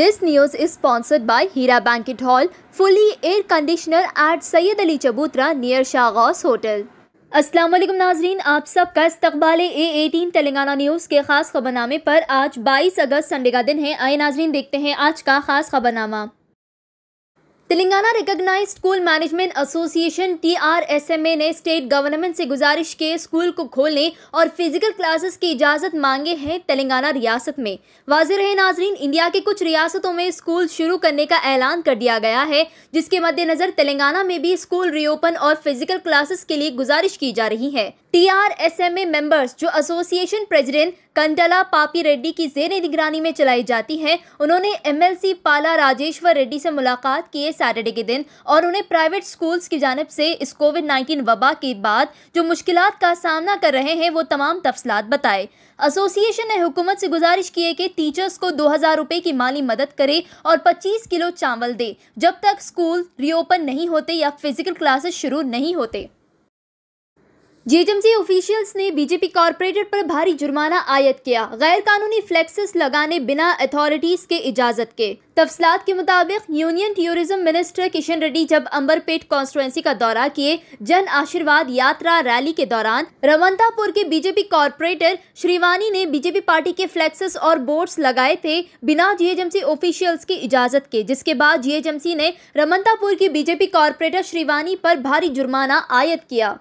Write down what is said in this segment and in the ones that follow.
this news is sponsored by Heera banquet hall fully air conditioner at Syed Ali Chabutra near शाहगौस hotel अस्सलाम नाजरीन आप सबका इस्तकबाल ए एटीन तेलंगाना न्यूज़ के खास खबरनामे पर आज 22 अगस्त संडे का दिन है आए नाजरीन देखते हैं आज का खास खबरनामा Telangana recognise school management association TRSMA ने स्टेट गवर्नमेंट से गुजारिश के स्कूल को खोलने और फिजिकल क्लासेस की इजाज़त मांगे हैं तेलंगाना रियासत में वाज रहे नाजरीन इंडिया के कुछ रियासतों में स्कूल शुरू करने का ऐलान कर दिया गया है जिसके मद्देनज़र तेलंगाना में भी स्कूल रीओपन और फिजिकल क्लासेस के लिए गुजारिश की जा रही है T R S M A members जो एसोसिएशन प्रेसिडेंट कंडला पापी रेड्डी की जेर निगरानी में चलाई जाती है उन्होंने एमएलसी पाला राजेश्वर रेड्डी से मुलाकात किए सैटरडे के दिन और उन्हें प्राइवेट स्कूल्स की जानब से इस कोविड 19 वबा के बाद जो मुश्किल का सामना कर रहे हैं वो तमाम तफसलत बताए एसोसिएशन ने हुकूमत से गुजारिश की है कि टीचर्स को दो हज़ार रुपये की माली मदद करे और पच्चीस किलो चावल दे जब तक स्कूल रीओपन नहीं होते या फिजिकल क्लासेस शुरू नहीं होते जीएचएमसी ऑफिशियल्स ने बीजेपी कॉरपोरेटर पर भारी जुर्माना आयत किया गैर कानूनी फ्लेक्सेस लगाने बिना अथॉरिटीज के इजाजत के तफसलात के मुताबिक union tourism minister Kishan Reddy जब अंबरपेट कॉन्स्टिटेंसी का दौरा किए जन आशीर्वाद यात्रा रैली के दौरान रमनतापुर के बीजेपी कॉरपोरेटर श्रीवानी ने बीजेपी पार्टी के फ्लेक्सेस और बोर्ड्स लगाए थे बिना जीएचएमसी ऑफिशियल्स की इजाजत के जिसके बाद जीएचएमसी ने रमनतापुर के बीजेपी कॉरपोरेटर श्रीवानी पर भारी जुर्माना आयत किया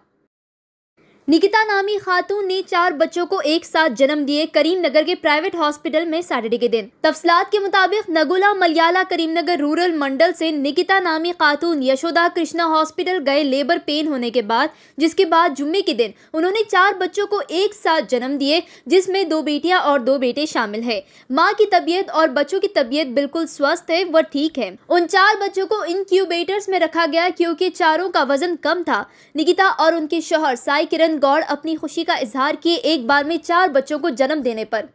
निकिता नामी खातून ने चार बच्चों को एक साथ जन्म दिए करीमनगर के प्राइवेट हॉस्पिटल में सैटरडे के दिन तफसलात के मुताबिक नगुला मलयाला करीमनगर रूरल मंडल से निकिता नामी खातून यशोदा कृष्णा हॉस्पिटल गए लेबर पेन होने के बाद जिसके बाद जुम्मे के दिन उन्होंने चार बच्चों को एक साथ जन्म दिए जिसमें दो बेटियां और दो बेटे शामिल है माँ की तबीयत और बच्चों की तबीयत बिल्कुल स्वस्थ है व ठीक है उन चार बच्चों को इनक्यूबेटर्स में रखा गया क्योंकि चारों का वजन कम था निकिता और उनके शोहर साई किरण गौड़ अपनी खुशी का इजहार किए एक बार में चार बच्चों को जन्म देने पर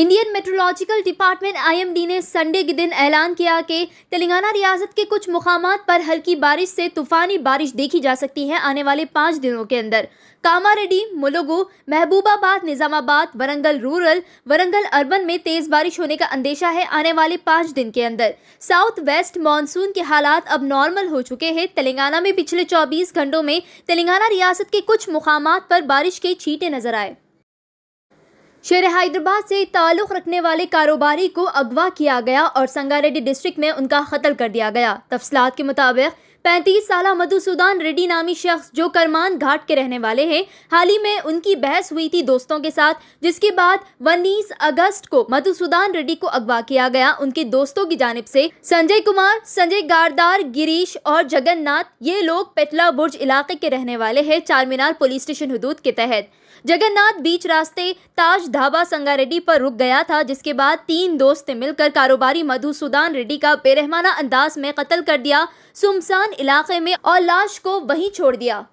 इंडियन मेट्रोलॉजिकल डिपार्टमेंट आईएमडी ने संडे के दिन ऐलान किया कि तेलंगाना रियासत के कुछ मुकाम पर हल्की बारिश से तूफानी बारिश देखी जा सकती है आने वाले पाँच दिनों के अंदर कामारेडी मुलुगु महबूबाबाद निज़ामाबाद वरंगल रूरल वरंगल अर्बन में तेज़ बारिश होने का अंदेशा है आने वाले पाँच दिन के अंदर साउथ वेस्ट मानसून के हालात अब नॉर्मल हो चुके हैं तेलंगाना में पिछले चौबीस घंटों में तेलंगाना रियासत के कुछ मुकाम पर बारिश के छीटे नजर आए शेर हैदराबाद से ताल्लुक़ रखने वाले कारोबारी को अगवा किया गया और संगारेड्डी डिस्ट्रिक्ट में उनका कत्ल कर दिया गया तफसलात के मुताबिक पैंतीस साल मधुसूदन रेड्डी नामी शख्स जो करमान घाट के रहने वाले हैं हाल ही में उनकी बहस हुई थी दोस्तों के साथ जिसके बाद उन्नीस अगस्त को मधुसूदन रेड्डी को अगवा किया गया उनके दोस्तों की जानब से संजय कुमार संजय गारदार गिरीश और जगन्नाथ ये लोग पेटला बुर्ज इलाके के रहने वाले चार चारमीनार पुलिस स्टेशन हदूद के तहत जगन्नाथ बीच रास्ते ताज ढाबा संगारेड्डी पर रुक गया था जिसके बाद तीन दोस्त मिलकर कारोबारी मधुसूदन रेड्डी का बेरहमाना अंदाज में कत्ल कर दिया सुमसान इलाके में और लाश को वहीं छोड़ दिया